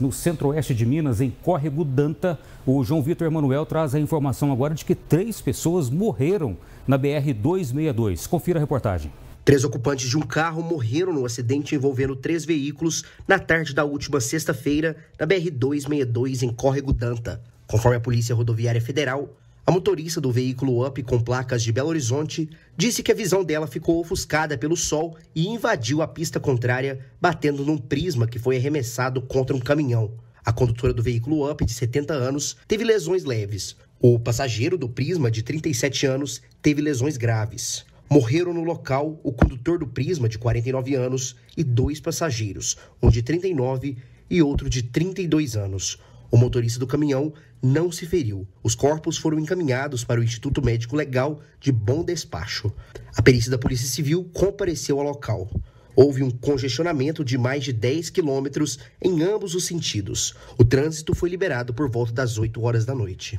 no centro-oeste de Minas, em Córrego Danta. O João Vitor Emanuel traz a informação agora de que três pessoas morreram na BR-262. Confira a reportagem. Três ocupantes de um carro morreram no acidente envolvendo três veículos na tarde da última sexta-feira, na BR-262, em Córrego Danta. Conforme a Polícia Rodoviária Federal, a motorista do veículo UP com placas de Belo Horizonte disse que a visão dela ficou ofuscada pelo sol e invadiu a pista contrária, batendo num prisma que foi arremessado contra um caminhão. A condutora do veículo UP, de 70 anos, teve lesões leves. O passageiro do prisma, de 37 anos, teve lesões graves. Morreram no local o condutor do prisma, de 49 anos, e dois passageiros, um de 39 e outro de 32 anos. O motorista do caminhão não se feriu. Os corpos foram encaminhados para o Instituto Médico Legal de Bom Despacho. A perícia da Polícia Civil compareceu ao local. Houve um congestionamento de mais de 10 quilômetros em ambos os sentidos. O trânsito foi liberado por volta das 8 horas da noite.